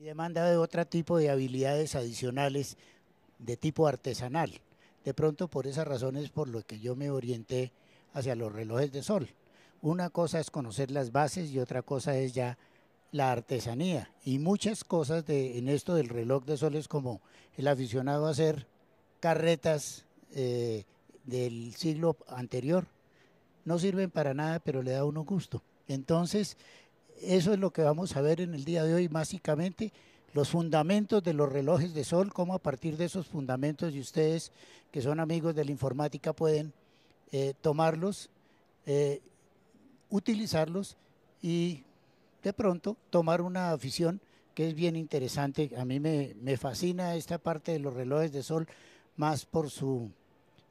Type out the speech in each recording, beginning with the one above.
Y demanda de otro tipo de habilidades adicionales de tipo artesanal. De pronto por esas razones por lo que yo me orienté hacia los relojes de sol. Una cosa es conocer las bases y otra cosa es ya la artesanía. Y muchas cosas de, en esto del reloj de sol es como el aficionado a hacer carretas eh, del siglo anterior. No sirven para nada, pero le da uno gusto. Entonces, eso es lo que vamos a ver en el día de hoy, básicamente los fundamentos de los relojes de sol, cómo a partir de esos fundamentos y ustedes que son amigos de la informática pueden eh, tomarlos, eh, utilizarlos y de pronto tomar una afición que es bien interesante. A mí me, me fascina esta parte de los relojes de sol más por su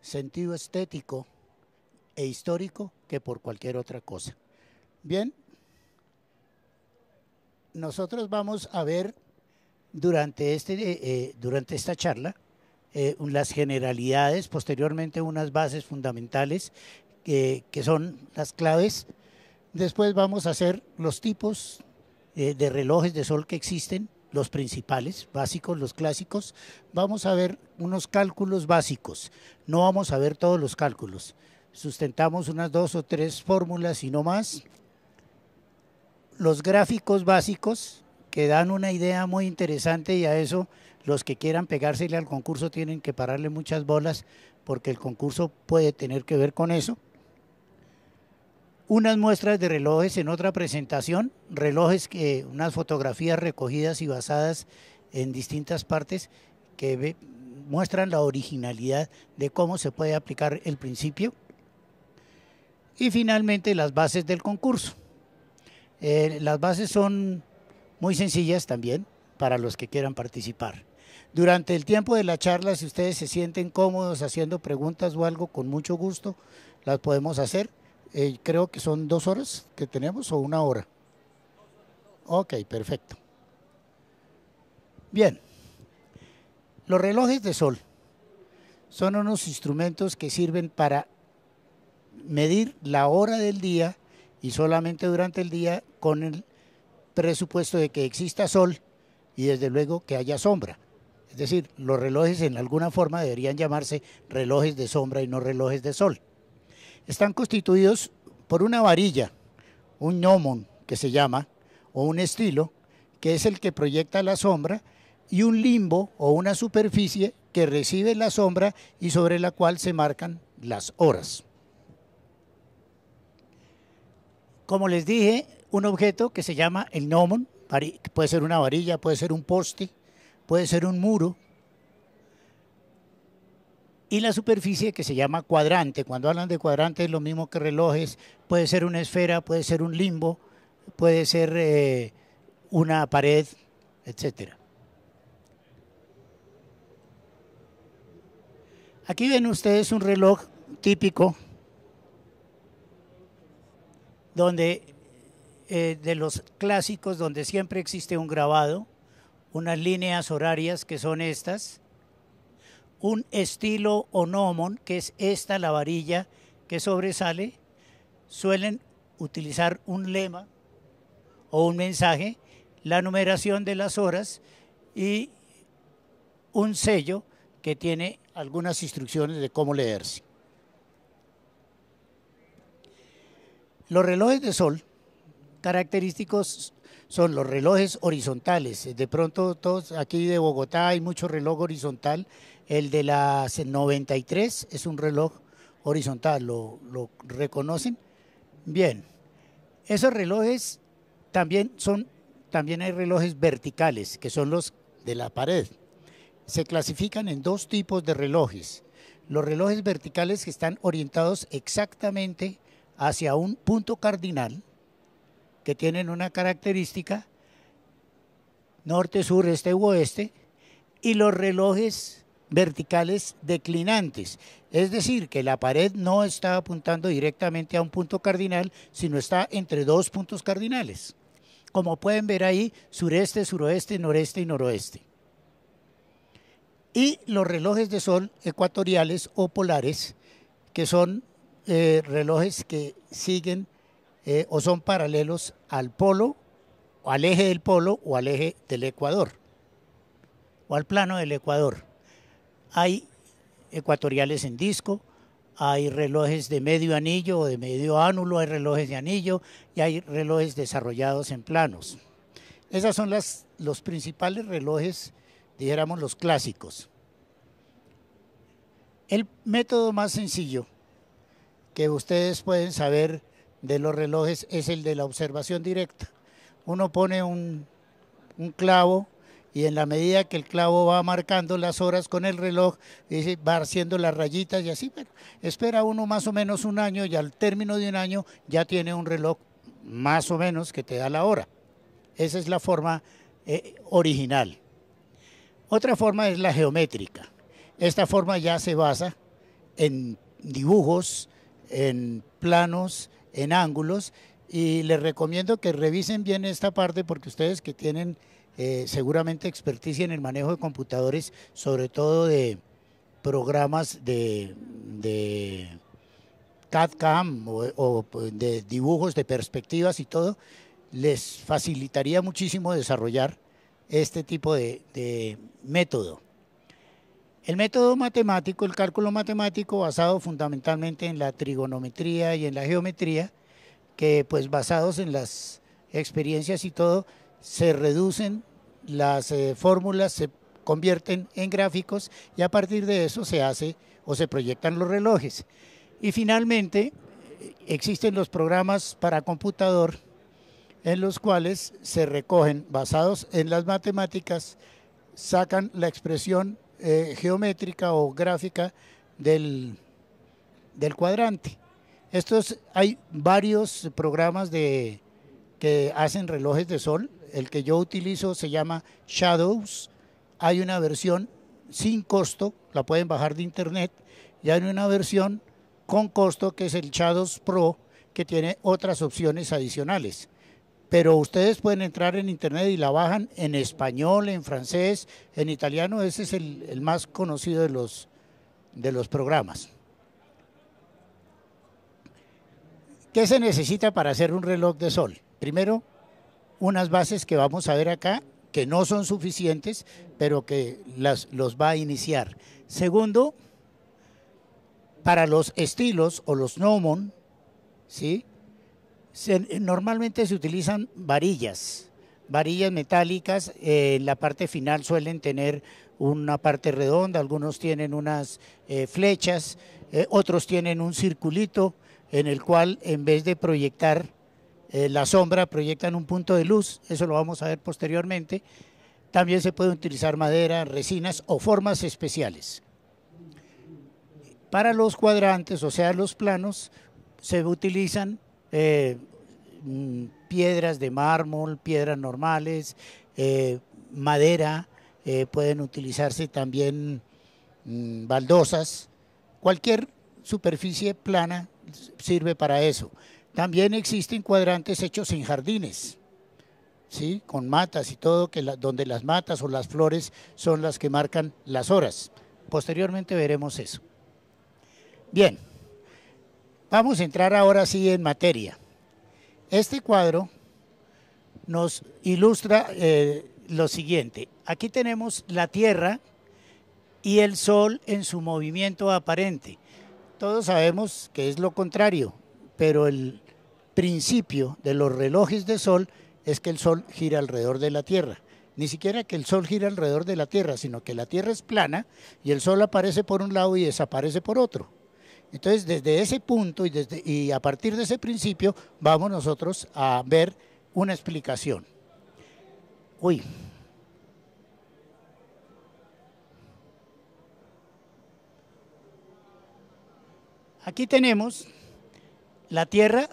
sentido estético e histórico que por cualquier otra cosa. Bien, nosotros vamos a ver durante, este, eh, eh, durante esta charla eh, las generalidades, posteriormente unas bases fundamentales que son las claves. Después vamos a hacer los tipos de relojes de sol que existen, los principales, básicos, los clásicos. Vamos a ver unos cálculos básicos, no vamos a ver todos los cálculos. Sustentamos unas dos o tres fórmulas y no más los gráficos básicos que dan una idea muy interesante y a eso los que quieran pegársele al concurso tienen que pararle muchas bolas porque el concurso puede tener que ver con eso. Unas muestras de relojes en otra presentación, relojes que unas fotografías recogidas y basadas en distintas partes que muestran la originalidad de cómo se puede aplicar el principio. Y finalmente las bases del concurso. Eh, las bases son muy sencillas también para los que quieran participar. Durante el tiempo de la charla, si ustedes se sienten cómodos haciendo preguntas o algo, con mucho gusto las podemos hacer. Eh, creo que son dos horas que tenemos o una hora. Ok, perfecto. Bien, los relojes de sol son unos instrumentos que sirven para medir la hora del día y solamente durante el día con el presupuesto de que exista sol y desde luego que haya sombra. Es decir, los relojes en alguna forma deberían llamarse relojes de sombra y no relojes de sol. Están constituidos por una varilla, un gnomon que se llama, o un estilo, que es el que proyecta la sombra, y un limbo o una superficie que recibe la sombra y sobre la cual se marcan las horas. Como les dije, un objeto que se llama el gnomon, puede ser una varilla, puede ser un poste, puede ser un muro, y la superficie que se llama cuadrante. Cuando hablan de cuadrante es lo mismo que relojes, puede ser una esfera, puede ser un limbo, puede ser eh, una pared, etc. Aquí ven ustedes un reloj típico donde eh, de los clásicos donde siempre existe un grabado, unas líneas horarias que son estas, un estilo onomon, que es esta la varilla que sobresale, suelen utilizar un lema o un mensaje, la numeración de las horas y un sello que tiene algunas instrucciones de cómo leerse. Los relojes de sol característicos son los relojes horizontales. De pronto, todos aquí de Bogotá hay mucho reloj horizontal. El de las 93 es un reloj horizontal, ¿lo, lo reconocen? Bien. Esos relojes también son, también hay relojes verticales, que son los de la pared. Se clasifican en dos tipos de relojes. Los relojes verticales que están orientados exactamente hacia un punto cardinal, que tienen una característica, norte, sur, este oeste, y los relojes verticales declinantes. Es decir, que la pared no está apuntando directamente a un punto cardinal, sino está entre dos puntos cardinales. Como pueden ver ahí, sureste, suroeste, noreste y noroeste. Y los relojes de sol ecuatoriales o polares, que son eh, relojes que siguen eh, o son paralelos al polo, o al eje del polo o al eje del ecuador, o al plano del ecuador. Hay ecuatoriales en disco, hay relojes de medio anillo o de medio ánulo, hay relojes de anillo y hay relojes desarrollados en planos. Esos son las, los principales relojes, dijéramos los clásicos. El método más sencillo que ustedes pueden saber de los relojes es el de la observación directa. Uno pone un, clavo y en la medida que el clavo va marcando las horas con el reloj, va haciendo las rayitas y así, pero espera uno más o menos un año y al término de un año ya tiene un reloj más o menos que te da la hora. Esa es la forma eh, original. Otra forma es la geométrica. Esta forma ya se basa en dibujos, en planos, en ángulos y les recomiendo que revisen bien esta parte porque ustedes que tienen eh, seguramente experticia en el manejo de computadores, sobre todo de programas de, de CAD-CAM o, de dibujos de perspectivas y todo, les facilitaría muchísimo desarrollar este tipo de método. El método matemático, el cálculo matemático basado fundamentalmente en la trigonometría y en la geometría, que pues basados en las experiencias y todo, se reducen las eh, fórmulas, se convierten en gráficos y a partir de eso se hace o se proyectan los relojes. Y finalmente existen los programas para computador en los cuales se recogen, basados en las matemáticas, sacan la expresión eh, geométrica o gráfica del, cuadrante. hay varios programas que hacen relojes de sol. El que yo utilizo se llama Shadows. Hay una versión sin costo, la pueden bajar de internet, y hay una versión con costo que es el Shadows Pro, que tiene otras opciones adicionales pero ustedes pueden entrar en internet y la bajan en español, en francés, en italiano, ese es el, más conocido de los, de los programas. ¿Qué se necesita para hacer un reloj de sol? Primero, unas bases que vamos a ver acá, que no son suficientes, pero que las, los va a iniciar. Segundo, para los estilos o los gnomon, ¿sí? normalmente se utilizan varillas, varillas metálicas. Eh, en la parte final suelen tener una parte redonda, algunos tienen unas eh, flechas, eh, otros tienen un circulito en el cual en vez de proyectar la sombra, proyectan un punto de luz, eso lo vamos a ver posteriormente. También se puede utilizar madera, resinas o formas especiales. Para los cuadrantes, o sea, los planos, se utilizan Mm, piedras de mármol, piedras normales, eh, madera, eh, pueden utilizarse también mm, baldosas, cualquier superficie plana sirve para eso. También existen cuadrantes hechos en jardines, ¿sí? con matas y todo, que donde las matas o las flores son las que marcan las horas. Posteriormente veremos eso. Bien, vamos a entrar ahora sí en materia. Este cuadro nos ilustra eh, lo siguiente. Aquí tenemos la Tierra y el Sol en su movimiento aparente. Todos sabemos que es lo contrario, pero el principio de los relojes de Sol es que el Sol gira alrededor de la Tierra. Ni siquiera que el Sol gira alrededor de la Tierra, sino que la Tierra es plana y el Sol aparece por un lado y desaparece por otro. Entonces, desde ese punto y, desde, y a partir de ese principio, vamos nosotros a ver una explicación. Uy. Aquí tenemos la Tierra,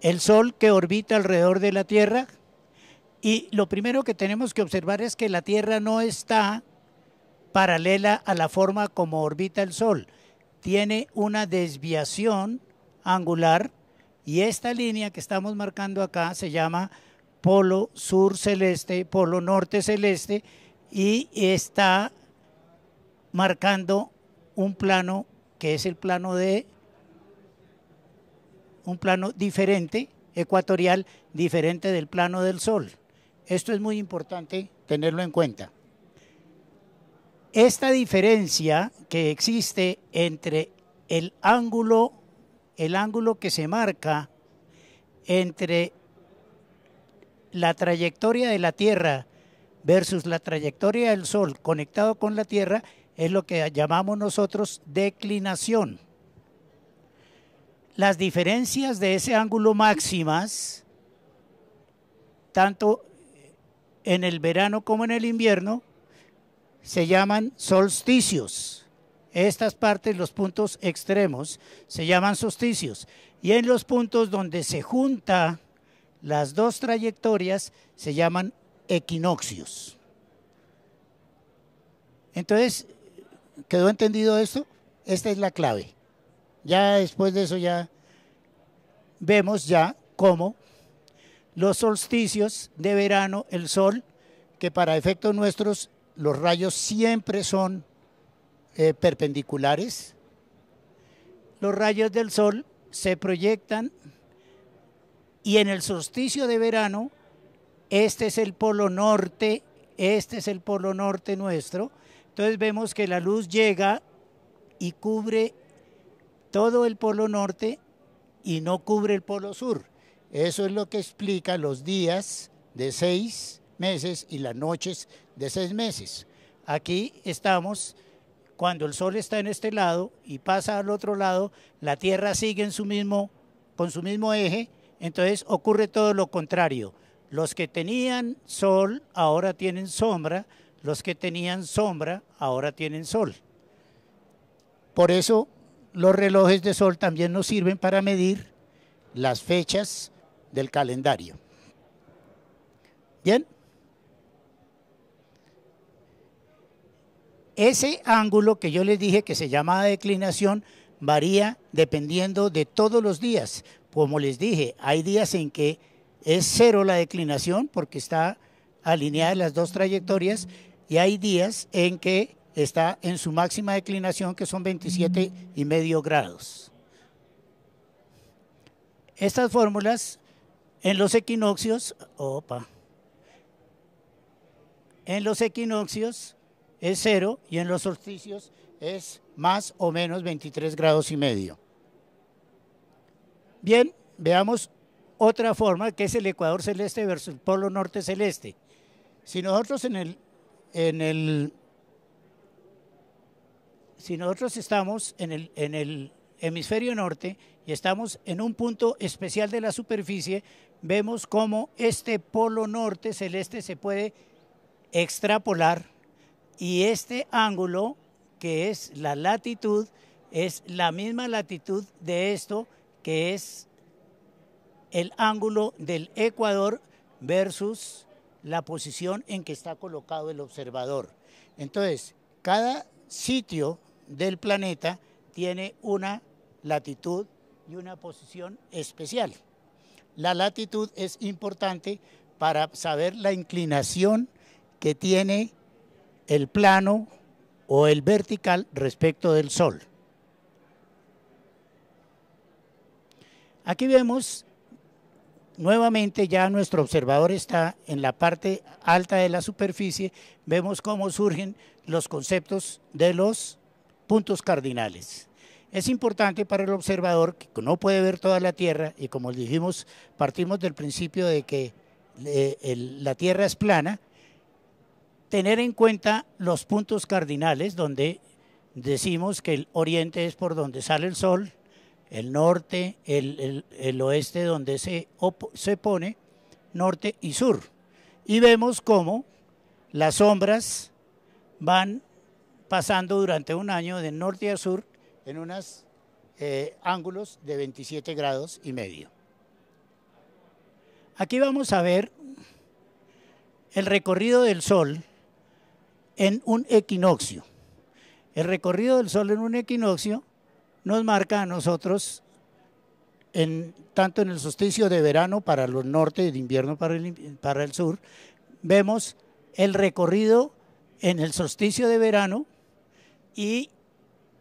el Sol que orbita alrededor de la Tierra, y lo primero que tenemos que observar es que la Tierra no está paralela a la forma como orbita el Sol tiene una desviación angular y esta línea que estamos marcando acá se llama polo sur celeste, polo norte celeste y está marcando un plano que es el plano de un plano diferente, ecuatorial, diferente del plano del Sol. Esto es muy importante tenerlo en cuenta esta diferencia que existe entre el ángulo, el ángulo que se marca entre la trayectoria de la Tierra versus la trayectoria del Sol conectado con la Tierra es lo que llamamos nosotros declinación. Las diferencias de ese ángulo máximas, tanto en el verano como en el invierno, se llaman solsticios. Estas partes, los puntos extremos, se llaman solsticios. Y en los puntos donde se junta las dos trayectorias, se llaman equinoccios. Entonces, ¿quedó entendido esto? Esta es la clave. Ya después de eso ya vemos ya cómo los solsticios de verano, el sol, que para efectos nuestros los rayos siempre son eh, perpendiculares. Los rayos del sol se proyectan y en el solsticio de verano, este es el polo norte, este es el polo norte nuestro. Entonces vemos que la luz llega y cubre todo el polo norte y no cubre el polo sur. Eso es lo que explica los días de seis meses y las noches de seis meses. Aquí estamos, cuando el sol está en este lado y pasa al otro lado, la Tierra sigue en su mismo, con su mismo eje, entonces ocurre todo lo contrario. Los que tenían sol ahora tienen sombra, los que tenían sombra ahora tienen sol. Por eso los relojes de sol también nos sirven para medir las fechas del calendario. Bien. Ese ángulo que yo les dije que se llama declinación varía dependiendo de todos los días. Como les dije, hay días en que es cero la declinación porque está alineada las dos trayectorias y hay días en que está en su máxima declinación que son 27 y medio grados. Estas fórmulas en los equinoccios, opa, en los equinoccios es cero y en los solsticios es más o menos 23 grados y medio. Bien, veamos otra forma que es el ecuador celeste versus el polo norte celeste. Si nosotros en el, en si nosotros estamos en el, en el hemisferio norte y estamos en un punto especial de la superficie, vemos cómo este polo norte celeste se puede extrapolar y este ángulo, que es la latitud, es la misma latitud de esto, que es el ángulo del ecuador versus la posición en que está colocado el observador. Entonces, cada sitio del planeta tiene una latitud y una posición especial. La latitud es importante para saber la inclinación que tiene el plano o el vertical respecto del Sol. Aquí vemos nuevamente ya nuestro observador está en la parte alta de la superficie, vemos cómo surgen los conceptos de los puntos cardinales. Es importante para el observador que no puede ver toda la Tierra y como dijimos, partimos del principio de que eh, la Tierra es plana, tener en cuenta los puntos cardinales donde decimos que el oriente es por donde sale el sol, el norte, el, oeste donde se, se pone, norte y sur. Y vemos cómo las sombras van pasando durante un año de norte a sur en unos eh, ángulos de 27 grados y medio. Aquí vamos a ver el recorrido del Sol en un equinoccio. El recorrido del Sol en un equinoccio nos marca a nosotros, en, tanto en el solsticio de verano para los norte y de invierno para para el sur, vemos el recorrido en el solsticio de verano y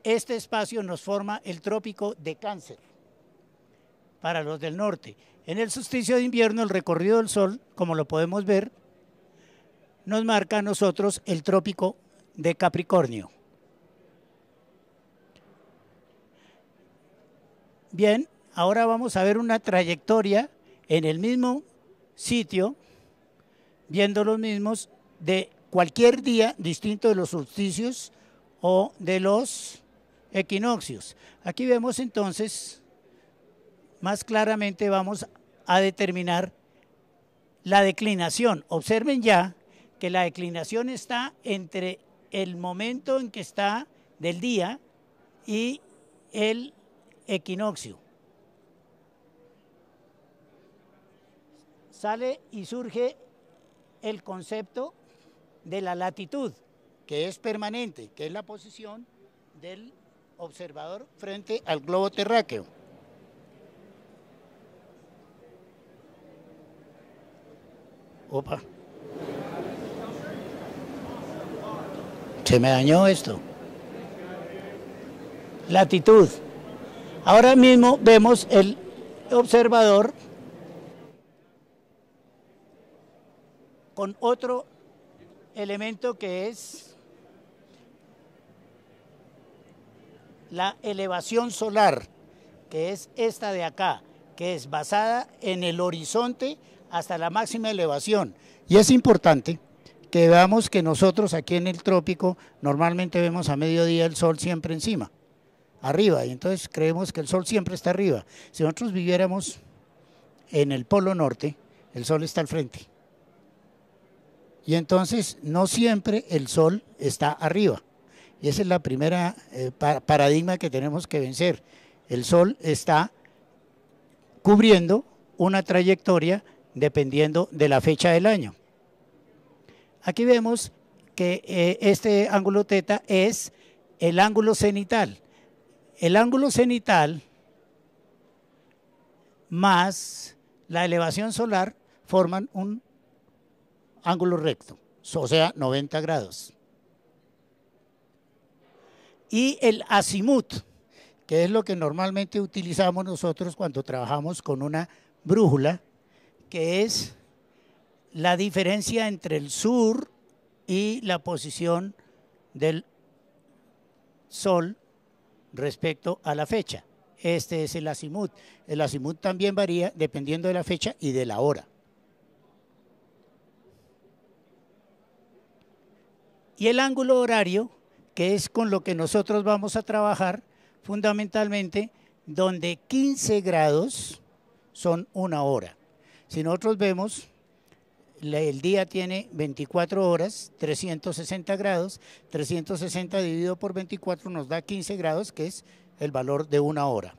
este espacio nos forma el trópico de cáncer para los del norte. En el solsticio de invierno el recorrido del Sol, como lo podemos ver, nos marca a nosotros el trópico de Capricornio. Bien, ahora vamos a ver una trayectoria en el mismo sitio, viendo los mismos de cualquier día distinto de los solsticios o de los equinoccios. Aquí vemos entonces, más claramente vamos a determinar la declinación. Observen ya que la declinación está entre el momento en que está del día y el equinoccio. Sale y surge el concepto de la latitud, que es permanente, que es la posición del observador frente al globo terráqueo. Opa. Se me dañó esto. Latitud. Ahora mismo vemos el observador con otro elemento que es la elevación solar, que es esta de acá, que es basada en el horizonte hasta la máxima elevación. Y es importante que quedamos que nosotros aquí en el trópico normalmente vemos a mediodía el sol siempre encima, arriba, y entonces creemos que el sol siempre está arriba. Si nosotros viviéramos en el polo norte, el sol está al frente. Y entonces no siempre el sol está arriba. Y esa es la primera eh, paradigma que tenemos que vencer. El sol está cubriendo una trayectoria dependiendo de la fecha del año. Aquí vemos que eh, este ángulo teta es el ángulo cenital. El ángulo cenital más la elevación solar forman un ángulo recto, o sea, 90 grados. Y el azimut, que es lo que normalmente utilizamos nosotros cuando trabajamos con una brújula, que es la diferencia entre el sur y la posición del sol respecto a la fecha. Este es el azimut. El azimut también varía dependiendo de la fecha y de la hora. Y el ángulo horario, que es con lo que nosotros vamos a trabajar fundamentalmente, donde 15 grados son una hora. Si nosotros vemos el día tiene 24 horas, 360 grados, 360 dividido por 24 nos da 15 grados, que es el valor de una hora.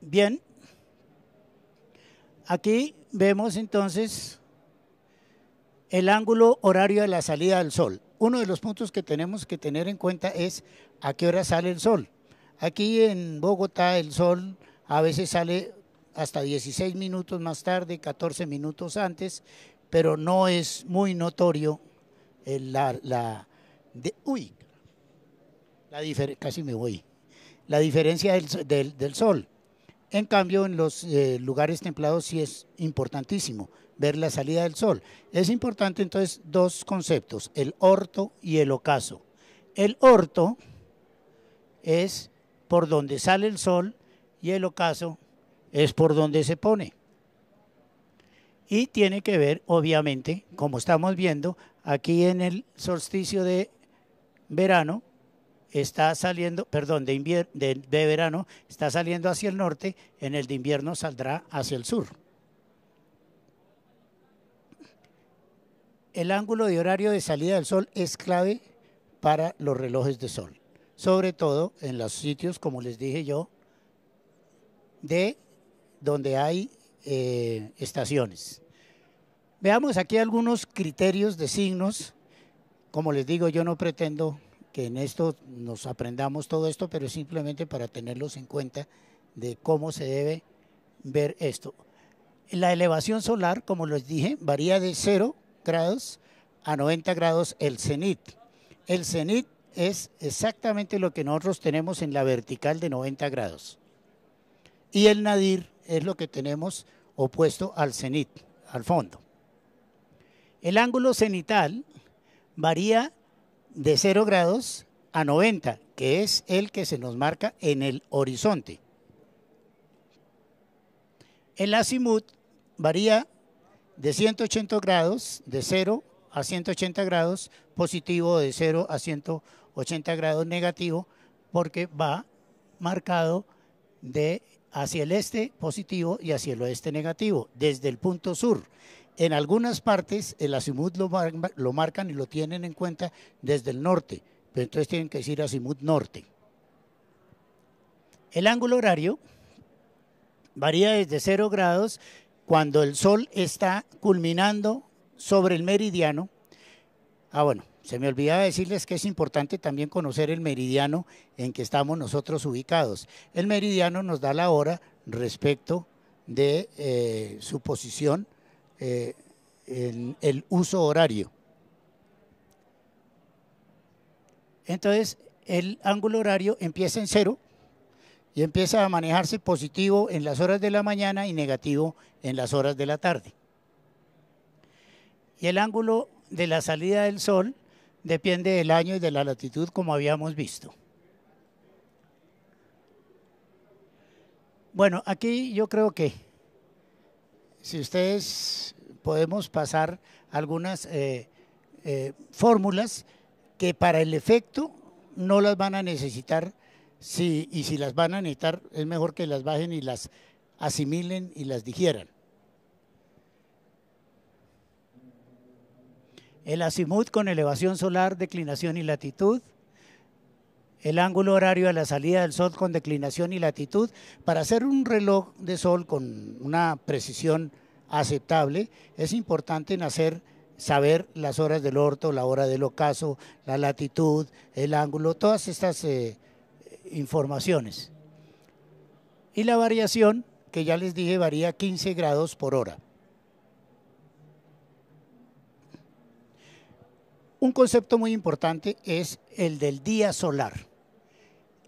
Bien, aquí vemos entonces el ángulo horario de la salida del sol. Uno de los puntos que tenemos que tener en cuenta es a qué hora sale el sol. Aquí en Bogotá el sol a veces sale hasta 16 minutos más tarde, 14 minutos antes, pero no es muy notorio la, uy, casi me voy, la diferencia del, del sol. En cambio, en los eh, lugares templados sí es importantísimo ver la salida del sol. Es importante entonces dos conceptos, el orto y el ocaso. El orto es por donde sale el sol y el ocaso es por donde se pone. Y tiene que ver, obviamente, como estamos viendo, aquí en el solsticio de verano, está saliendo, perdón, de, de, verano está saliendo hacia el norte, en el de invierno saldrá hacia el sur. El ángulo de horario de salida del sol es clave para los relojes de sol, sobre todo en los sitios, como les dije yo, de donde hay eh, estaciones. Veamos aquí algunos criterios de signos. Como les digo, yo no pretendo que en esto nos aprendamos todo esto, pero simplemente para tenerlos en cuenta de cómo se debe ver esto. La elevación solar, como les dije, varía de 0 grados a 90 grados el cenit. El cenit es exactamente lo que nosotros tenemos en la vertical de 90 grados. Y el nadir es lo que tenemos opuesto al cenit, al fondo. El ángulo cenital varía de 0 grados a 90, que es el que se nos marca en el horizonte. El azimut varía de 180 grados, de 0 a 180 grados positivo, de 0 a 180 grados negativo, porque va marcado de hacia el este positivo y hacia el oeste negativo, desde el punto sur. En algunas partes el azimut lo, marcan y lo tienen en cuenta desde el norte, pero entonces tienen que decir azimut norte. El ángulo horario varía desde 0 grados cuando el sol está culminando sobre el meridiano. Ah, bueno, se me olvidaba decirles que es importante también conocer el meridiano en que estamos nosotros ubicados. El meridiano nos da la hora respecto de eh, su posición eh, en el uso horario. Entonces, el ángulo horario empieza en cero y empieza a manejarse positivo en las horas de la mañana y negativo en las horas de la tarde. Y el ángulo de la salida del sol Depende del año y de la latitud, como habíamos visto. Bueno, aquí yo creo que si ustedes podemos pasar algunas eh, eh, fórmulas que para el efecto no las van a necesitar y si las van a necesitar es mejor que las bajen y las asimilen y las digieran. el azimut con elevación solar, declinación y latitud, el ángulo horario a la salida del sol con declinación y latitud, para hacer un reloj de sol con una precisión aceptable, es importante saber las horas del orto, la hora del ocaso, la latitud, el ángulo, todas estas eh, informaciones. Y la variación, que ya les dije, varía 15 grados por hora. Un concepto muy importante es el del día solar.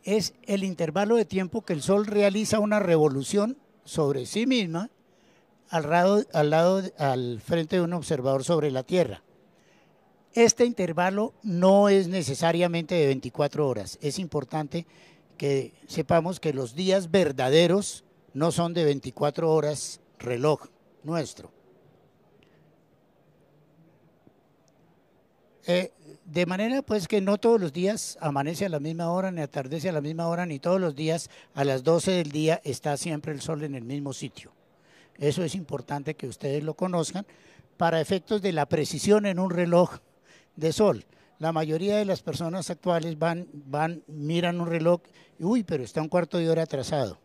Es el intervalo de tiempo que el Sol realiza una revolución sobre sí misma al, al, frente de un observador sobre la Tierra. Este intervalo no es necesariamente de 24 horas. Es importante que sepamos que los días verdaderos no son de 24 horas reloj nuestro. Eh, de manera pues que no todos los días amanece a la misma hora, ni atardece a la misma hora, ni todos los días a las 12 del día está siempre el sol en el mismo sitio. Eso es importante que ustedes lo conozcan para efectos de la precisión en un reloj de sol. La mayoría de las personas actuales van, van, miran un reloj y, uy, pero está un cuarto de hora atrasado.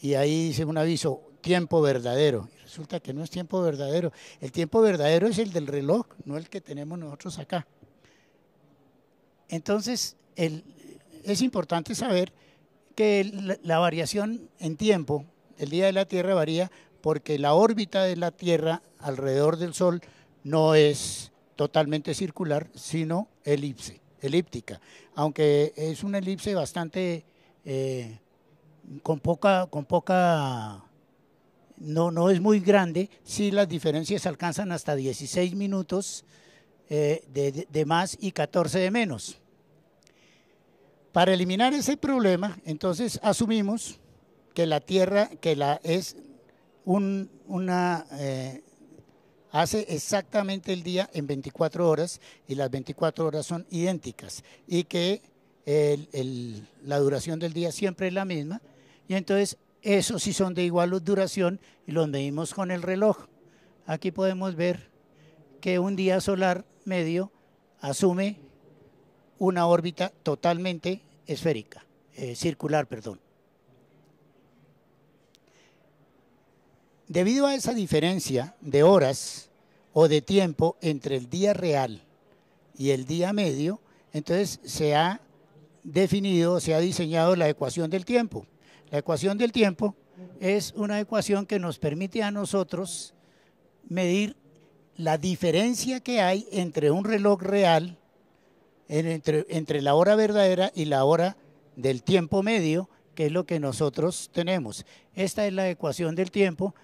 Y ahí dice un aviso, tiempo verdadero resulta que no es tiempo verdadero. El tiempo verdadero es el del reloj, no el que tenemos nosotros acá. Entonces, el, es importante saber que la variación en tiempo el día de la Tierra varía porque la órbita de la Tierra alrededor del Sol no es totalmente circular, sino elipse, elíptica, aunque es una elipse bastante eh, con poca, con poca no, es muy grande, si las diferencias alcanzan hasta 16 minutos eh, de, más y 14 de menos. Para eliminar ese problema, entonces asumimos que la Tierra, que la es una, eh, hace exactamente el día en 24 horas y las 24 horas son idénticas y que la duración del día siempre es la misma y entonces eso sí son de igual duración y los medimos con el reloj. Aquí podemos ver que un día solar medio asume una órbita totalmente esférica, eh, circular, perdón. Debido a esa diferencia de horas o de tiempo entre el día real y el día medio, entonces se ha definido, se ha diseñado la ecuación del tiempo. La ecuación del tiempo es una ecuación que nos permite a nosotros medir la diferencia que hay entre un reloj real, entre, la hora verdadera y la hora del tiempo medio, que es lo que nosotros tenemos. Esta es la ecuación del tiempo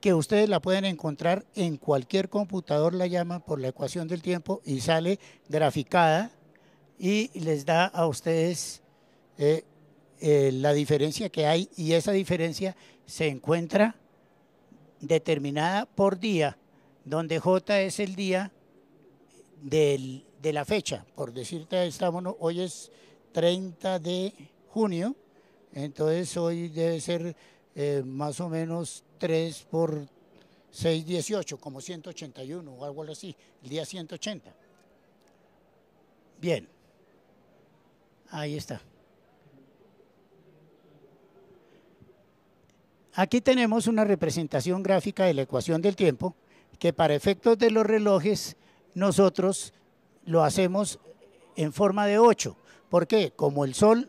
que ustedes la pueden encontrar en cualquier computador, la llaman por la ecuación del tiempo y sale graficada y les da a ustedes eh, eh, la diferencia que hay y esa diferencia se encuentra determinada por día, donde J es el día de la fecha. Por decirte, hoy es 30 de junio, entonces hoy debe ser eh, más o menos 3 por 6, 18, como 181 o algo así, el día 180. Bien, ahí está. Aquí tenemos una representación gráfica de la ecuación del tiempo que para efectos de los relojes nosotros lo hacemos en forma de 8. ¿Por qué? Como el sol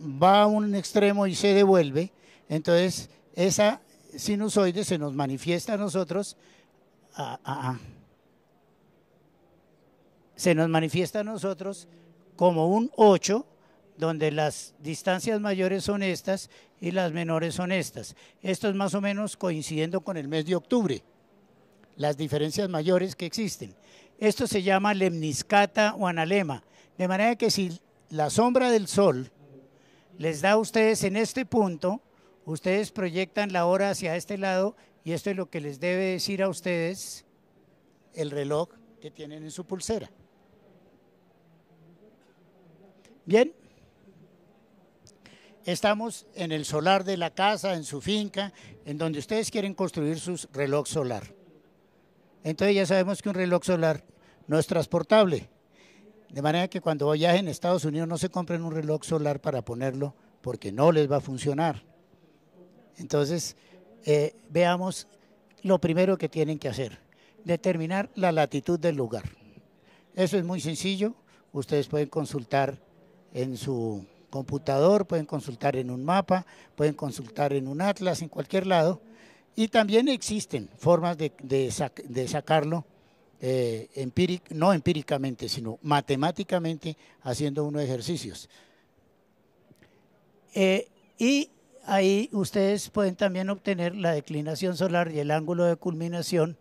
va a un extremo y se devuelve, entonces esa sinusoide se nos manifiesta a nosotros, se nos manifiesta a nosotros como un 8 donde las distancias mayores son estas y las menores son estas. Esto es más o menos coincidiendo con el mes de octubre, las diferencias mayores que existen. Esto se llama lemniscata o analema, de manera que si la sombra del sol les da a ustedes en este punto, ustedes proyectan la hora hacia este lado y esto es lo que les debe decir a ustedes el reloj que tienen en su pulsera. Bien, Estamos en el solar de la casa, en su finca, en donde ustedes quieren construir su reloj solar. Entonces ya sabemos que un reloj solar no es transportable. De manera que cuando viajen a Estados Unidos no se compren un reloj solar para ponerlo porque no les va a funcionar. Entonces, eh, veamos lo primero que tienen que hacer, determinar la latitud del lugar. Eso es muy sencillo, ustedes pueden consultar en su computador, pueden consultar en un mapa, pueden consultar en un atlas, en cualquier lado. Y también existen formas de, sacarlo, eh, no empíricamente, sino matemáticamente, haciendo unos ejercicios. Eh, y ahí ustedes pueden también obtener la declinación solar y el ángulo de culminación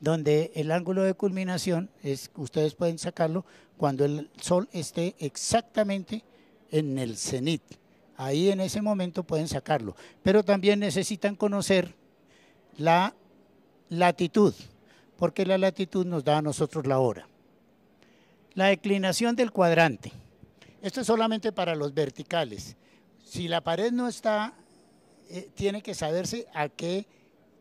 donde el ángulo de culminación es, ustedes pueden sacarlo cuando el sol esté exactamente en el cenit. Ahí en ese momento pueden sacarlo. Pero también necesitan conocer la latitud, porque la latitud nos da a nosotros la hora. La declinación del cuadrante. Esto es solamente para los verticales. Si la pared no está, eh, tiene que saberse a qué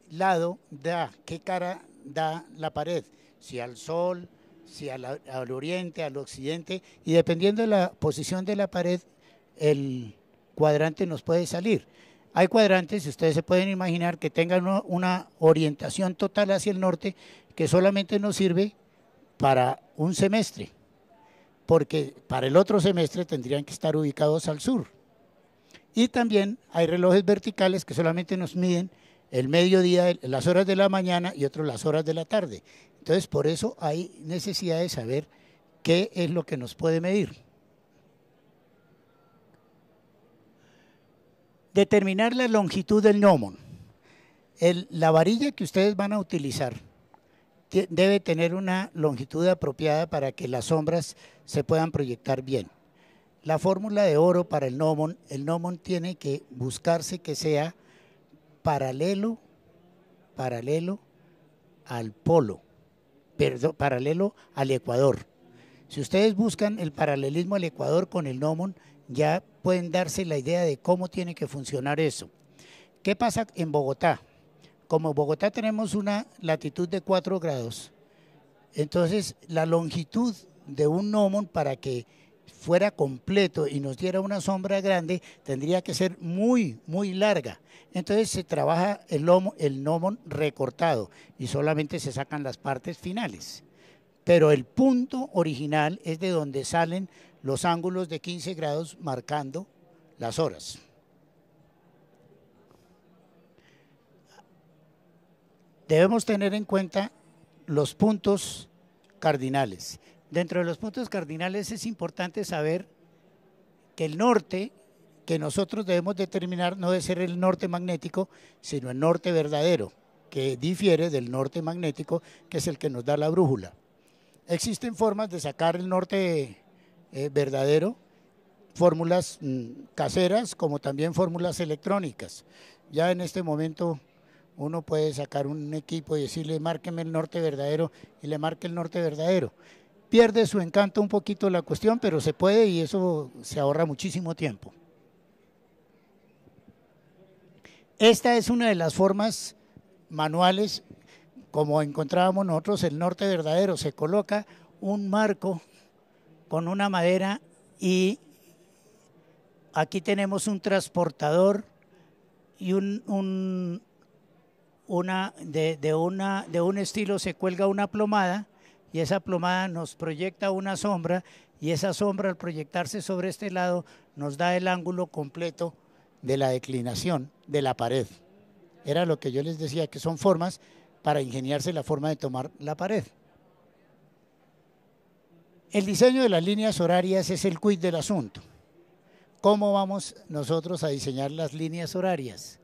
lado da, qué cara da la pared, si al sol, si al, oriente, al occidente, y dependiendo de la posición de la pared, el cuadrante nos puede salir. Hay cuadrantes, ustedes se pueden imaginar, que tengan una orientación total hacia el norte que solamente nos sirve para un semestre, porque para el otro semestre tendrían que estar ubicados al sur. Y también hay relojes verticales que solamente nos miden el mediodía, las horas de la mañana y otras las horas de la tarde. Entonces, por eso hay necesidad de saber qué es lo que nos puede medir. Determinar la longitud del gnomon. la varilla que ustedes van a utilizar debe tener una longitud apropiada para que las sombras se puedan proyectar bien. La fórmula de oro para el gnomon, el gnomon tiene que buscarse que sea paralelo, paralelo al polo, paralelo al ecuador. Si ustedes buscan el paralelismo al ecuador con el nómon, ya pueden darse la idea de cómo tiene que funcionar eso. ¿Qué pasa en Bogotá? Como Bogotá tenemos una latitud de 4 grados, entonces la longitud de un gnomon para que fuera completo y nos diera una sombra grande, tendría que ser muy, muy larga. Entonces se trabaja el lomo, el gnomon recortado y solamente se sacan las partes finales. Pero el punto original es de donde salen los ángulos de 15 grados marcando las horas. Debemos tener en cuenta los puntos cardinales. Dentro de los puntos cardinales es importante saber que el norte que nosotros debemos determinar no debe ser el norte magnético, sino el norte verdadero, que difiere del norte magnético, que es el que nos da la brújula. Existen formas de sacar el norte eh, verdadero, fórmulas mm, caseras como también fórmulas electrónicas. Ya en este momento uno puede sacar un equipo y decirle, márqueme el norte verdadero y le marque el norte verdadero pierde su encanto un poquito la cuestión, pero se puede y eso se ahorra muchísimo tiempo. Esta es una de las formas manuales, como encontrábamos nosotros, el norte verdadero. Se coloca un marco con una madera y aquí tenemos un transportador y un, una, de, de, una, de un estilo se cuelga una plomada y esa plomada nos proyecta una sombra y esa sombra al proyectarse sobre este lado nos da el ángulo completo de la declinación de la pared. Era lo que yo les decía, que son formas para ingeniarse la forma de tomar la pared. El diseño de las líneas horarias es el quid del asunto. ¿Cómo vamos nosotros a diseñar las líneas horarias?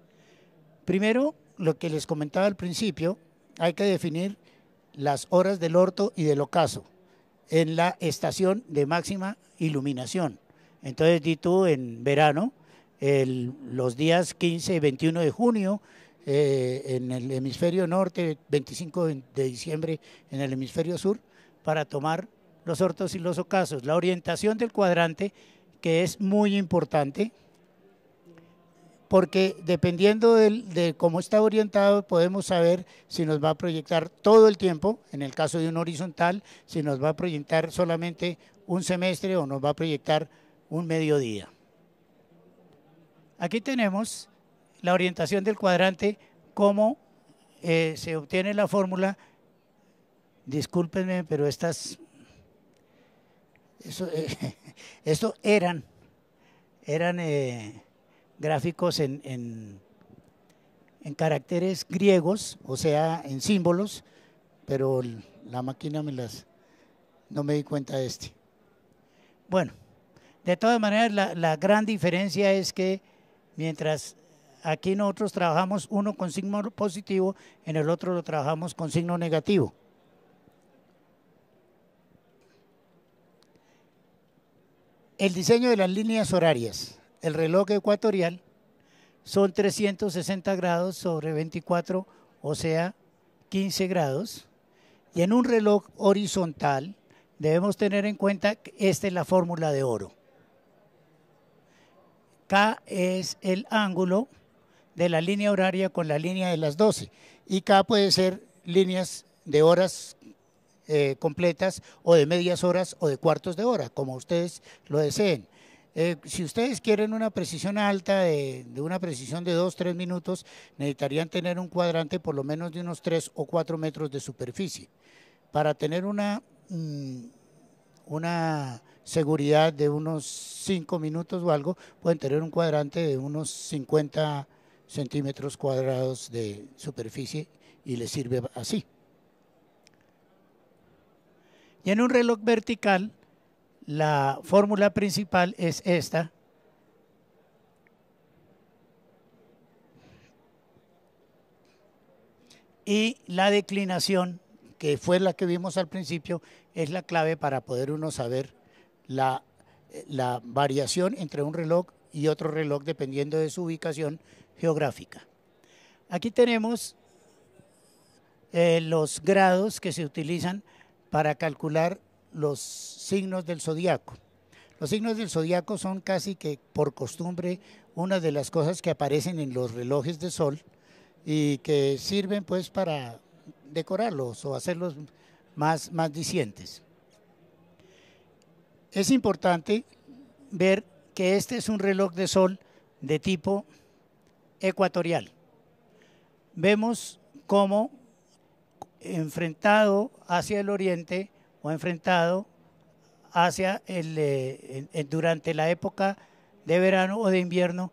Primero, lo que les comentaba al principio, hay que definir las horas del orto y del ocaso en la estación de máxima iluminación. Entonces, di tú en verano, los días 15 y 21 de junio eh, en el hemisferio norte, 25 de diciembre en el hemisferio sur, para tomar los ortos y los ocasos. La orientación del cuadrante, que es muy importante, porque dependiendo de, cómo está orientado podemos saber si nos va a proyectar todo el tiempo, en el caso de un horizontal, si nos va a proyectar solamente un semestre o nos va a proyectar un mediodía. Aquí tenemos la orientación del cuadrante, cómo eh, se obtiene la fórmula. Discúlpenme, pero estas, eso, esto eran, eran eh, gráficos en, en, caracteres griegos, o sea, en símbolos, pero la máquina me las... no me di cuenta de este. Bueno, de todas maneras, la, la gran diferencia es que mientras aquí nosotros trabajamos uno con signo positivo, en el otro lo trabajamos con signo negativo. El diseño de las líneas horarias el reloj ecuatorial son 360 grados sobre 24, o sea, 15 grados. Y en un reloj horizontal debemos tener en cuenta que esta es la fórmula de oro. K es el ángulo de la línea horaria con la línea de las 12. Y K puede ser líneas de horas eh, completas o de medias horas o de cuartos de hora, como ustedes lo deseen. Eh, si ustedes quieren una precisión alta, de, una precisión de 2, 3 minutos, necesitarían tener un cuadrante por lo menos de unos 3 o 4 metros de superficie para tener una, mm, una seguridad de unos 5 minutos o algo, pueden tener un cuadrante de unos 50 centímetros cuadrados de superficie y les sirve así. Y en un reloj vertical, la fórmula principal es esta. Y la declinación, que fue la que vimos al principio, es la clave para poder uno saber la, variación entre un reloj y otro reloj dependiendo de su ubicación geográfica. Aquí tenemos eh, los grados que se utilizan para calcular los signos del zodiaco. Los signos del zodiaco son casi que por costumbre una de las cosas que aparecen en los relojes de sol y que sirven pues para decorarlos o hacerlos más, más Es importante ver que este es un reloj de sol de tipo ecuatorial. Vemos cómo enfrentado hacia el oriente o enfrentado hacia el, eh, durante la época de verano o de invierno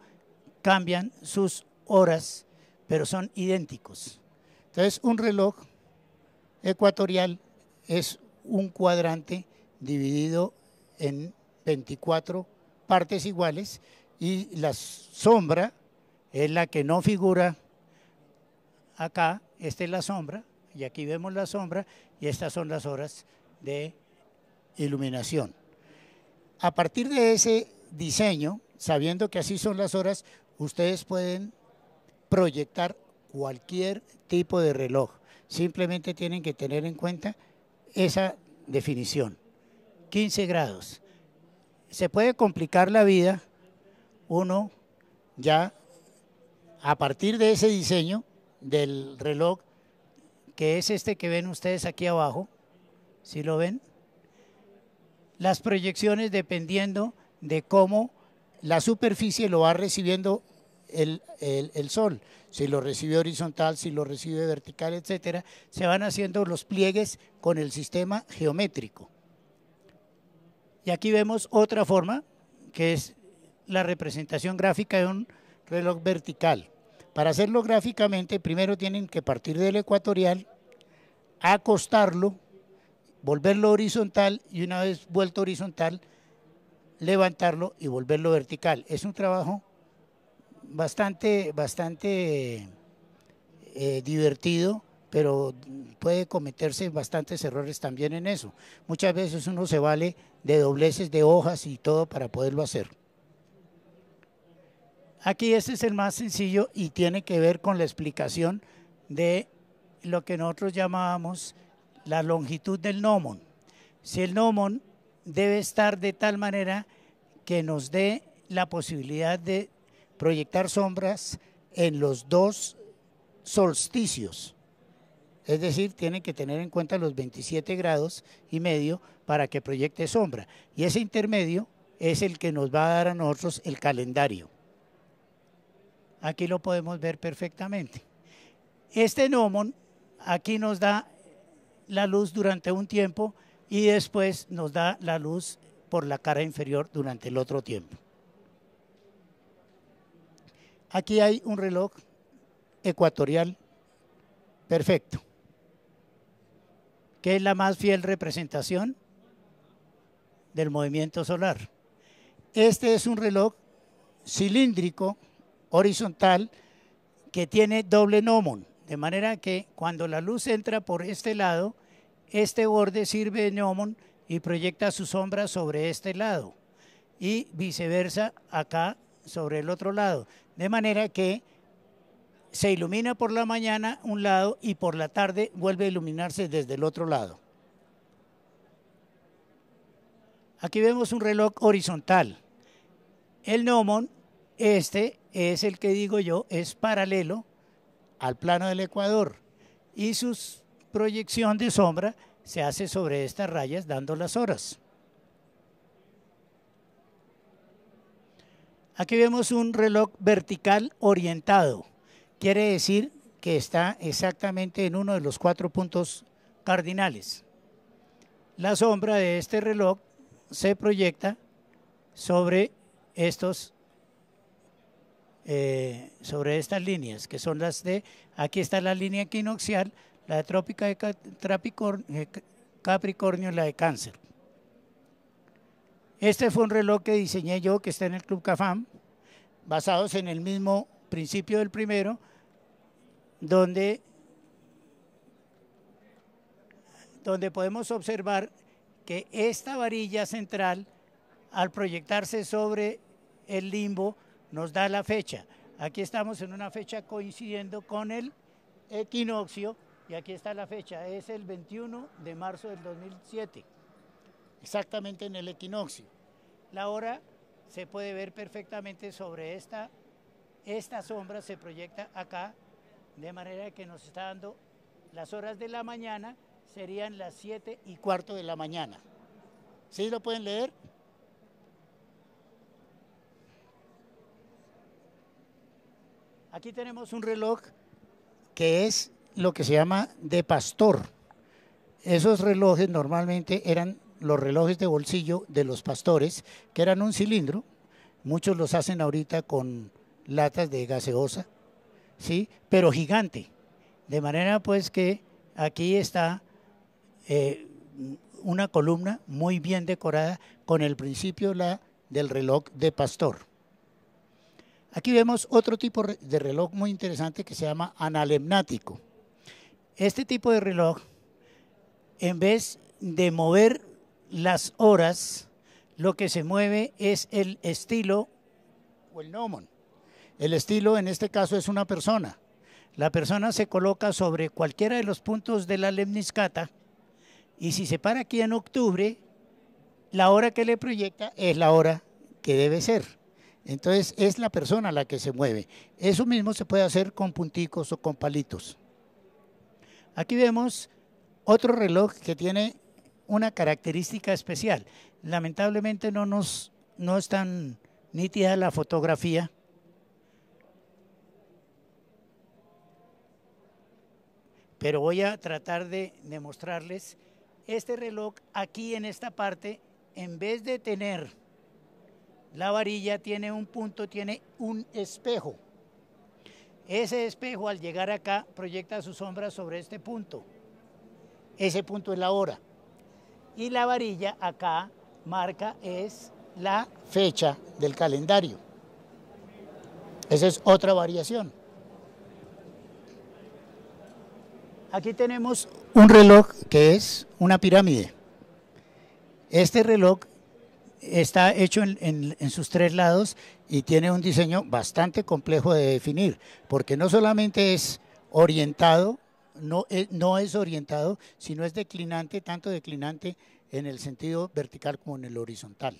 cambian sus horas, pero son idénticos. Entonces, un reloj ecuatorial es un cuadrante dividido en 24 partes iguales y la sombra es la que no figura acá, esta es la sombra, y aquí vemos la sombra, y estas son las horas de iluminación. A partir de ese diseño, sabiendo que así son las horas, ustedes pueden proyectar cualquier tipo de reloj. Simplemente tienen que tener en cuenta esa definición. 15 grados. Se puede complicar la vida uno ya a partir de ese diseño del reloj, que es este que ven ustedes aquí abajo, si lo ven? Las proyecciones dependiendo de cómo la superficie lo va recibiendo el, el, sol, si lo recibe horizontal, si lo recibe vertical, etcétera, se van haciendo los pliegues con el sistema geométrico. Y aquí vemos otra forma, que es la representación gráfica de un reloj vertical. Para hacerlo gráficamente, primero tienen que partir del ecuatorial, acostarlo volverlo horizontal y una vez vuelto horizontal, levantarlo y volverlo vertical. Es un trabajo bastante, bastante eh, divertido, pero puede cometerse bastantes errores también en eso. Muchas veces uno se vale de dobleces de hojas y todo para poderlo hacer. Aquí este es el más sencillo y tiene que ver con la explicación de lo que nosotros llamábamos la longitud del gnomon. Si el gnomon debe estar de tal manera que nos dé la posibilidad de proyectar sombras en los dos solsticios. Es decir, tiene que tener en cuenta los 27 grados y medio para que proyecte sombra. Y ese intermedio es el que nos va a dar a nosotros el calendario. Aquí lo podemos ver perfectamente. Este gnomon aquí nos da la luz durante un tiempo y después nos da la luz por la cara inferior durante el otro tiempo. Aquí hay un reloj ecuatorial perfecto, que es la más fiel representación del movimiento solar. Este es un reloj cilíndrico, horizontal, que tiene doble gnomon. De manera que cuando la luz entra por este lado, este borde sirve de gnomon y proyecta su sombra sobre este lado y viceversa acá sobre el otro lado. De manera que se ilumina por la mañana un lado y por la tarde vuelve a iluminarse desde el otro lado. Aquí vemos un reloj horizontal. El gnomon, este es el que digo yo, es paralelo al plano del Ecuador y su proyección de sombra se hace sobre estas rayas dando las horas. Aquí vemos un reloj vertical orientado. Quiere decir que está exactamente en uno de los cuatro puntos cardinales. La sombra de este reloj se proyecta sobre estos eh, sobre estas líneas, que son las de, aquí está la línea equinoxial, la de trópica de eh, Capricornio y la de Cáncer. Este fue un reloj que diseñé yo, que está en el Club Cafam, basados en el mismo principio del primero, donde, donde podemos observar que esta varilla central, al proyectarse sobre el limbo, nos da la fecha. Aquí estamos en una fecha coincidiendo con el equinoccio y aquí está la fecha, es el 21 de marzo del 2007, exactamente en el equinoccio. La hora se puede ver perfectamente sobre esta, esta sombra se proyecta acá, de manera que nos está dando las horas de la mañana, serían las 7 y cuarto de la mañana. ¿Sí lo pueden leer? Aquí tenemos un reloj que es lo que se llama de pastor. Esos relojes normalmente eran los relojes de bolsillo de los pastores, que eran un cilindro. Muchos los hacen ahorita con latas de gaseosa, ¿sí? Pero gigante. De manera pues que aquí está eh, una columna muy bien decorada con el principio del reloj de pastor. Aquí vemos otro tipo de reloj muy interesante que se llama analemnático. Este tipo de reloj, en vez de mover las horas, lo que se mueve es el estilo o el nómon. El estilo en este caso es una persona. La persona se coloca sobre cualquiera de los puntos de la lemniscata y si se para aquí en octubre, la hora que le proyecta es la hora que debe ser. Entonces es la persona la que se mueve. Eso mismo se puede hacer con punticos o con palitos. Aquí vemos otro reloj que tiene una característica especial. Lamentablemente no, nos, no es tan nítida la fotografía. Pero voy a tratar de demostrarles este reloj aquí en esta parte, en vez de tener la varilla tiene un punto, tiene un espejo. Ese espejo al llegar acá proyecta su sombra sobre este punto. Ese punto es la hora. Y la varilla acá marca es la fecha del calendario. Esa es otra variación. Aquí tenemos un reloj que es una pirámide. Este reloj está hecho en, sus tres lados y tiene un diseño bastante complejo de definir, porque no solamente es orientado, no es, eh, no es orientado, sino es declinante, tanto declinante en el sentido vertical como en el horizontal.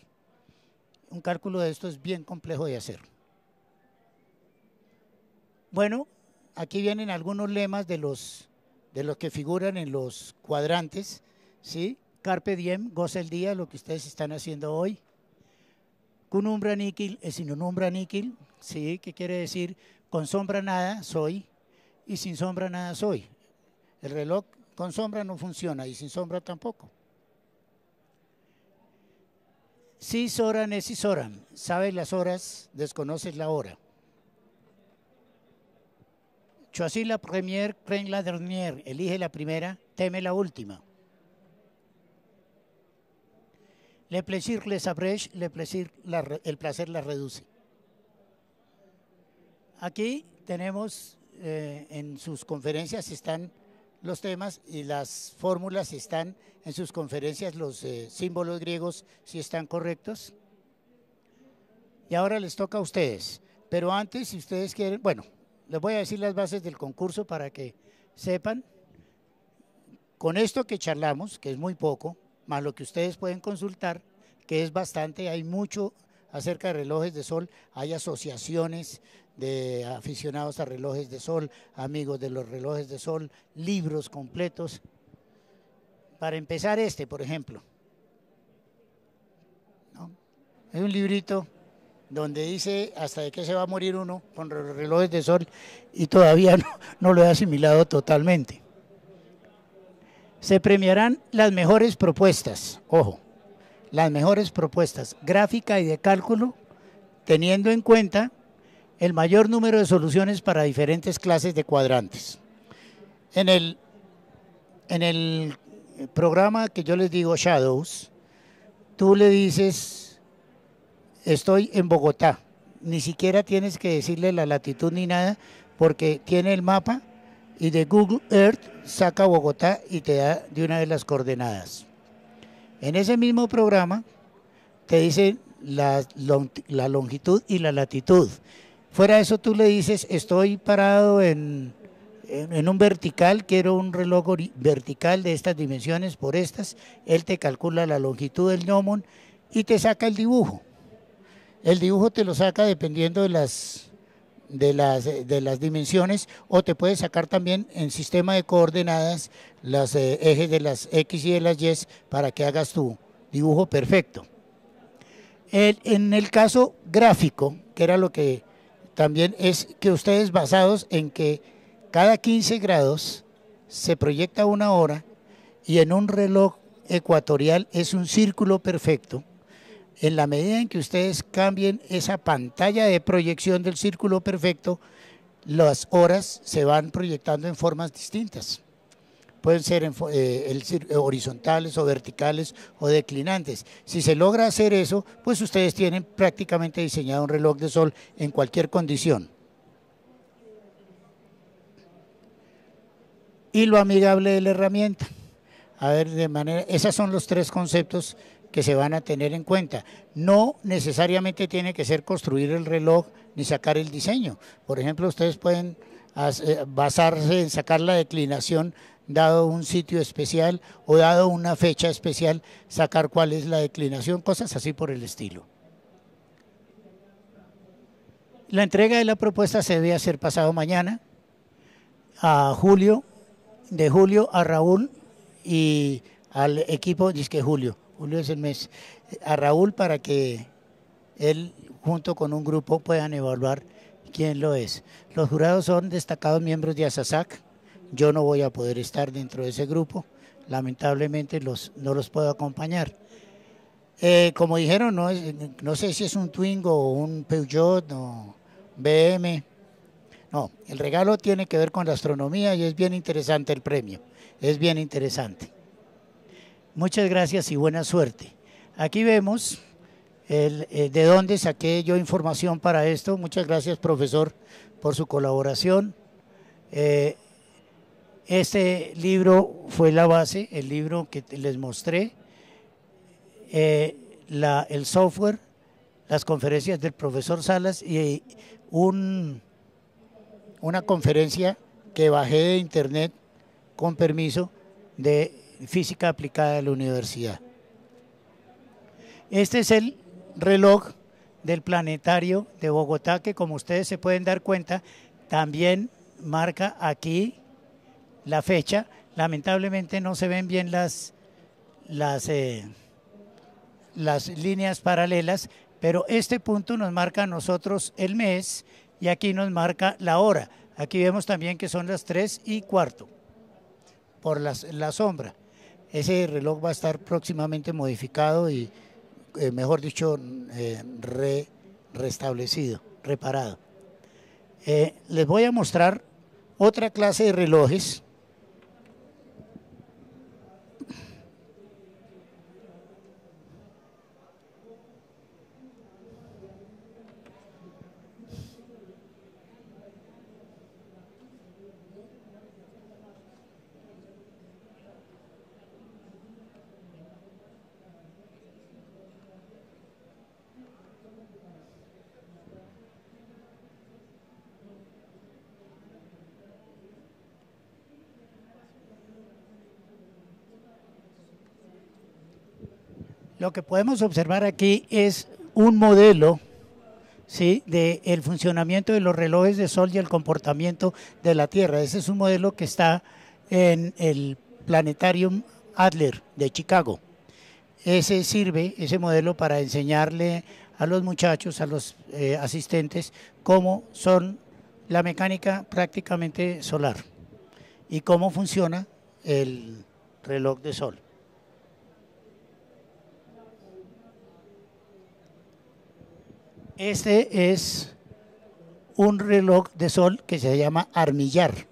Un cálculo de esto es bien complejo de hacer. Bueno, aquí vienen algunos lemas de los, de los que figuran en los cuadrantes, ¿sí? Carpe diem, goza el día, lo que ustedes están haciendo hoy. Con umbra níquel es eh, sin umbra níquel. ¿sí? ¿Qué quiere decir con sombra nada soy y sin sombra nada soy. El reloj con sombra no funciona y sin sombra tampoco. Si soran es si soran, sabes las horas, desconoces la hora. así la premier, creen la dernière, elige la primera, teme la última. Le plaisir les abrège, le plaisir la, el placer la reduce. Aquí tenemos eh, en sus conferencias están los temas y las fórmulas están en sus conferencias, los eh, símbolos griegos si están correctos. Y ahora les toca a ustedes. Pero antes, si ustedes quieren, bueno, les voy a decir las bases del concurso para que sepan. Con esto que charlamos, que es muy poco, más lo que ustedes pueden consultar, que es bastante, hay mucho acerca de relojes de sol, hay asociaciones de aficionados a relojes de sol, amigos de los relojes de sol, libros completos. Para empezar este, por ejemplo, hay es un librito donde dice hasta de qué se va a morir uno con los relojes de sol y todavía no lo he asimilado totalmente. Se premiarán las mejores propuestas, ojo, las mejores propuestas gráfica y de cálculo, teniendo en cuenta el mayor número de soluciones para diferentes clases de cuadrantes. En el, en el programa que yo les digo, Shadows, tú le dices, estoy en Bogotá, ni siquiera tienes que decirle la latitud ni nada, porque tiene el mapa y de Google Earth saca Bogotá y te da de una de las coordenadas. En ese mismo programa te dice la, longitud y la latitud. Fuera de eso tú le dices, estoy parado en, en un vertical, quiero un reloj vertical de estas dimensiones por estas, él te calcula la longitud del gnomon y te saca el dibujo. El dibujo te lo saca dependiendo de las de las, eh, de las dimensiones o te puedes sacar también en sistema de coordenadas los eh, ejes de las X y de las Y para que hagas tu dibujo perfecto. en el caso gráfico, que era lo que también es que ustedes basados en que cada 15 grados se proyecta una hora y en un reloj ecuatorial es un círculo perfecto, en la medida en que ustedes cambien esa pantalla de proyección del círculo perfecto, las horas se van proyectando en formas distintas. Pueden ser eh, eh, horizontales o verticales o declinantes. Si se logra hacer eso, pues ustedes tienen prácticamente diseñado un reloj de sol en cualquier condición. Y lo amigable de la herramienta. A ver, de manera, esos son los tres conceptos que se van a tener en cuenta. No necesariamente tiene que ser construir el reloj ni sacar el diseño. Por ejemplo, ustedes pueden eh, basarse en sacar la declinación dado un sitio especial o dado una fecha especial, sacar cuál es la declinación, cosas así por el estilo. La entrega de la propuesta se debe hacer pasado mañana a Julio, de Julio a Raúl y al equipo Disque Julio. Julio es el mes, a Raúl para que él junto con un grupo puedan evaluar quién lo es. Los jurados son destacados miembros de ASASAC. Yo no voy a poder estar dentro de ese grupo. Lamentablemente los, no los puedo acompañar. Eh, como dijeron, no, no sé si es un Twingo o un Peugeot o BM. No, el regalo tiene que ver con la astronomía y es bien interesante el premio. Es bien interesante. Muchas gracias y buena suerte. Aquí vemos el, eh, de dónde saqué yo información para esto. Muchas gracias, profesor, por su colaboración. Eh, este libro fue la base, el libro que les mostré, eh, la, el software, las conferencias del profesor Salas y un, una conferencia que bajé de internet con permiso de Física Aplicada de la Universidad. Este es el reloj del planetario de Bogotá que como ustedes se pueden dar cuenta también marca aquí la fecha. Lamentablemente no se ven bien las, las, eh, líneas paralelas, pero este punto nos marca a nosotros el mes y aquí nos marca la hora. Aquí vemos también que son las 3 y cuarto por las, la sombra. Ese reloj va a estar próximamente modificado y, eh, mejor dicho, eh, restablecido, reparado. Eh, les voy a mostrar otra clase de relojes Lo que podemos observar aquí es un modelo ¿sí? del funcionamiento de los relojes de sol y el comportamiento de la Tierra. Ese es un modelo que está en el Planetarium Adler de Chicago. Ese sirve, ese modelo, para enseñarle a los muchachos, a los eh, asistentes, cómo son la mecánica prácticamente solar y cómo funciona el reloj de sol. Este es un reloj de sol que se llama armillar.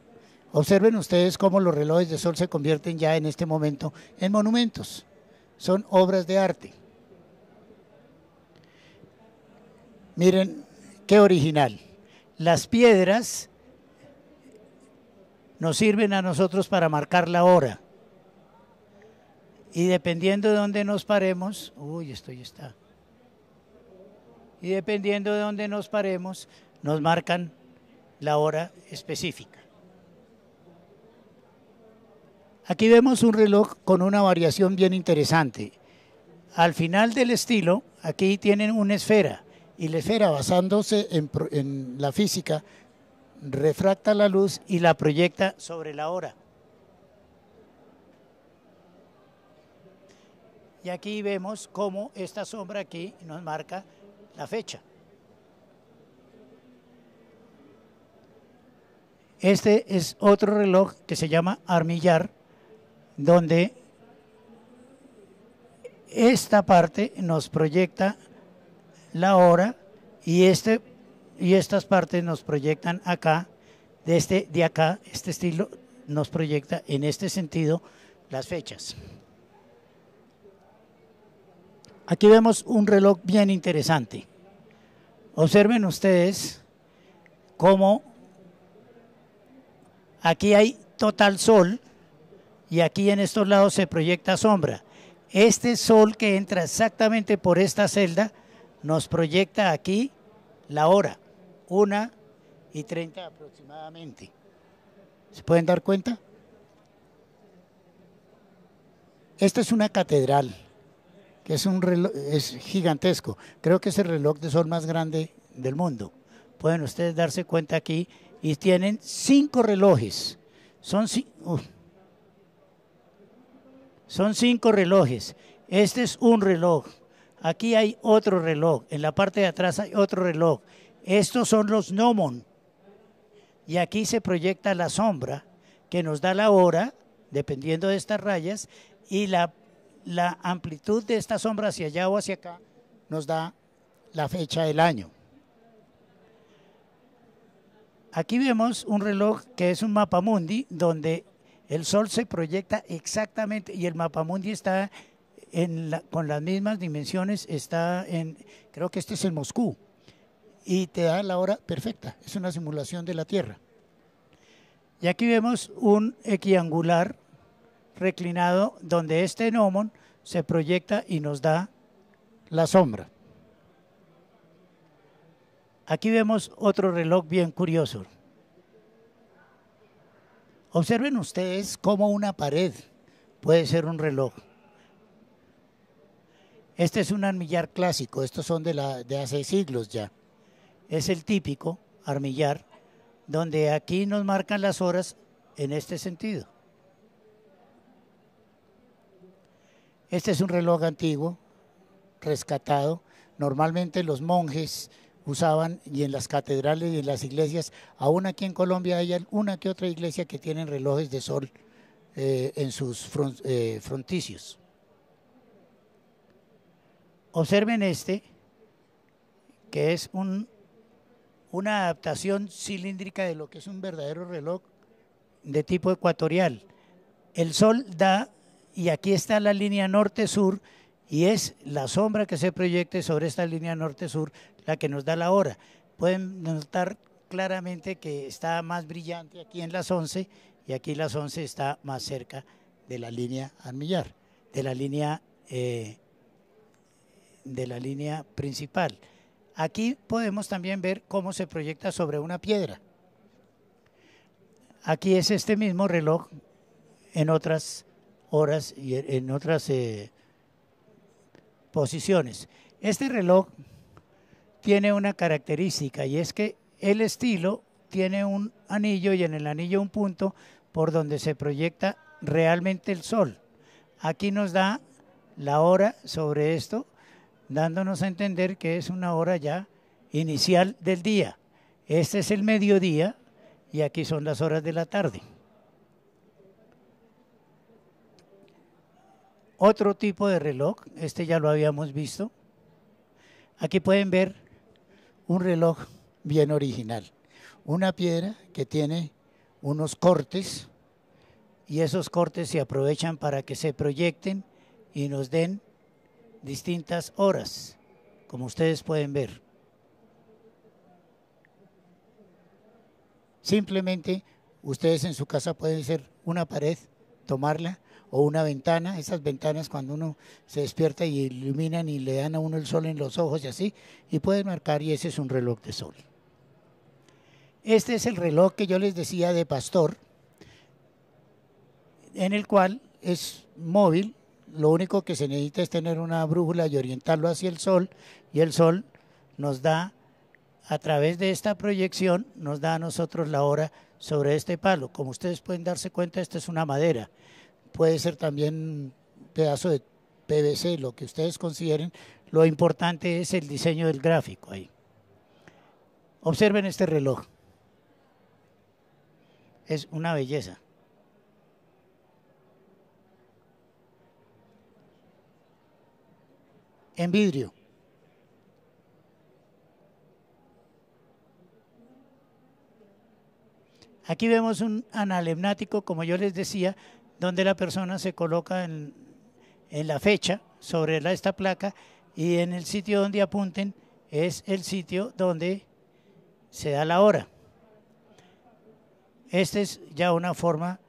Observen ustedes cómo los relojes de sol se convierten ya en este momento en monumentos. Son obras de arte. Miren qué original. Las piedras nos sirven a nosotros para marcar la hora. Y dependiendo de dónde nos paremos, uy, esto ya está y dependiendo de dónde nos paremos, nos marcan la hora específica. Aquí vemos un reloj con una variación bien interesante. Al final del estilo, aquí tienen una esfera y la esfera basándose en, la física refracta la luz y la proyecta sobre la hora. Y aquí vemos cómo esta sombra aquí nos marca la fecha. Este es otro reloj que se llama armillar, donde esta parte nos proyecta la hora y, este, y estas partes nos proyectan acá, desde este, de acá, este estilo nos proyecta en este sentido las fechas. Aquí vemos un reloj bien interesante. Observen ustedes cómo aquí hay total sol y aquí en estos lados se proyecta sombra. Este sol que entra exactamente por esta celda nos proyecta aquí la hora, 1 y 30 aproximadamente. ¿Se pueden dar cuenta? Esta es una catedral es un reloj, es gigantesco. Creo que es el reloj de sol más grande del mundo. Pueden ustedes darse cuenta aquí y tienen cinco relojes. Son, son cinco relojes. Este es un reloj. Aquí hay otro reloj. En la parte de atrás hay otro reloj. Estos son los gnomon. Y aquí se proyecta la sombra que nos da la hora, dependiendo de estas rayas, y la la amplitud de esta sombra hacia allá o hacia acá nos da la fecha del año. Aquí vemos un reloj que es un mapa mundi donde el sol se proyecta exactamente y el mapa mundi está con las mismas dimensiones, está en, creo que este es el Moscú, y te da la hora perfecta, es una simulación de la Tierra. Y aquí vemos un equiangular reclinado donde este gnomon se proyecta y nos da la sombra. Aquí vemos otro reloj bien curioso. Observen ustedes cómo una pared puede ser un reloj. Este es un armillar clásico, estos son de, la, de hace siglos ya. Es el típico armillar, donde aquí nos marcan las horas en este sentido. Este es un reloj antiguo, rescatado. Normalmente los monjes usaban y en las catedrales y en las iglesias, aún aquí en Colombia hay una que otra iglesia que tienen relojes de sol eh, en sus eh, fronticios. Observen este, que es una adaptación cilíndrica de lo que es un verdadero reloj de tipo ecuatorial. El sol da y aquí está la línea norte-sur y es la sombra que se proyecte sobre esta línea norte-sur la que nos da la hora. Pueden notar claramente que está más brillante aquí en las 11 y aquí las 11 está más cerca de la línea armillar, de la línea, eh, de la línea principal. Aquí podemos también ver cómo se proyecta sobre una piedra. Aquí es este mismo reloj en otras horas y en otras eh, posiciones. Este reloj tiene una característica y es que el estilo tiene un anillo y en el anillo un punto por donde se proyecta realmente el sol. Aquí nos da la hora sobre esto, dándonos a entender que es una hora ya inicial del día. Este es el mediodía y aquí son las horas de la tarde. Otro tipo de reloj, este ya lo habíamos visto. Aquí pueden ver un reloj bien original. Una piedra que tiene unos cortes y esos cortes se aprovechan para que se proyecten y nos den distintas horas, como ustedes pueden ver. Simplemente ustedes en su casa pueden hacer una pared, tomarla o una ventana, esas ventanas cuando uno se despierta y iluminan y le dan a uno el sol en los ojos y así, y puedes marcar y ese es un reloj de sol. Este es el reloj que yo les decía de pastor, en el cual es móvil, lo único que se necesita es tener una brújula y orientarlo hacia el sol, y el sol nos da, a través de esta proyección, nos da a nosotros la hora sobre este palo. Como ustedes pueden darse cuenta, esta es una madera puede ser también un pedazo de PVC, lo que ustedes consideren. Lo importante es el diseño del gráfico ahí. Observen este reloj. Es una belleza. En vidrio. Aquí vemos un analemnático, como yo les decía, donde la persona se coloca en, la fecha sobre esta placa y en el sitio donde apunten es el sitio donde se da la hora. Esta es ya una forma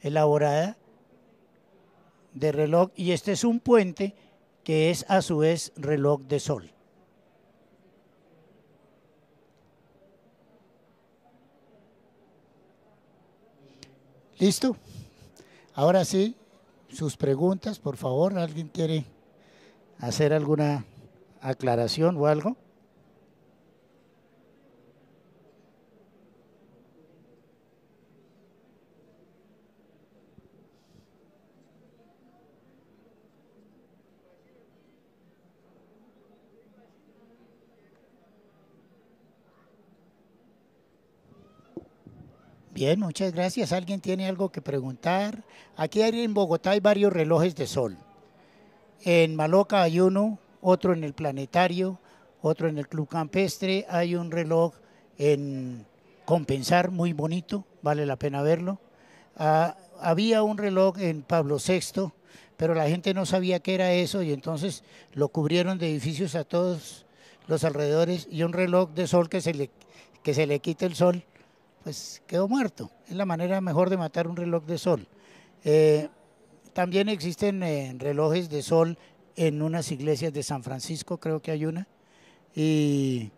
elaborada de reloj y este es un puente que es a su vez reloj de sol. ¿Listo? Ahora sí, sus preguntas, por favor, ¿alguien quiere hacer alguna aclaración o algo? Bien, muchas gracias. ¿Alguien tiene algo que preguntar? Aquí en Bogotá hay varios relojes de sol. En Maloca hay uno, otro en el Planetario, otro en el Club Campestre. Hay un reloj en Compensar, muy bonito, vale la pena verlo. Ah, había un reloj en Pablo VI, pero la gente no sabía qué era eso y entonces lo cubrieron de edificios a todos los alrededores y un reloj de sol que se le, que se le quita el sol pues quedó muerto. Es la manera mejor de matar un reloj de sol. Eh, también existen eh, relojes de sol en unas iglesias de San Francisco, creo que hay una. Y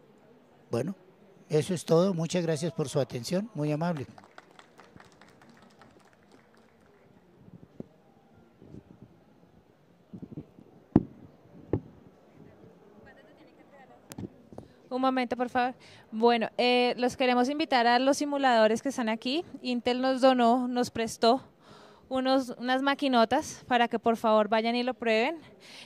bueno, eso es todo. Muchas gracias por su atención. Muy amable. Un momento, por favor. Bueno, eh, los queremos invitar a los simuladores que están aquí. Intel nos donó, nos prestó unos, unas maquinotas para que por favor vayan y lo prueben.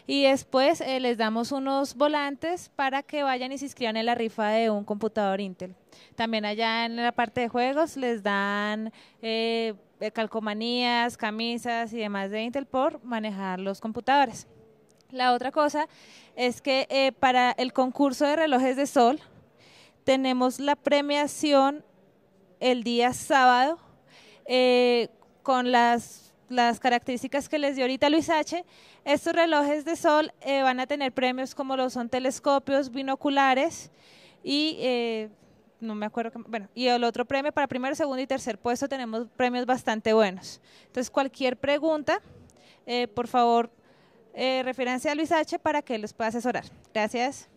Y después eh, les damos unos volantes para que vayan y se inscriban en la rifa de un computador Intel. También allá en la parte de juegos les dan eh, calcomanías, camisas y demás de Intel por manejar los computadores. La otra cosa es que eh, para el concurso de relojes de sol tenemos la premiación el día sábado eh, con las, características que les dio ahorita Luis H. Estos relojes de sol eh, van a tener premios como lo son telescopios, binoculares y no me acuerdo, bueno, y el otro premio para primero, segundo y tercer puesto tenemos premios bastante buenos. Entonces, cualquier pregunta, por favor, eh, referencia a Luis H para que los pueda asesorar. Gracias.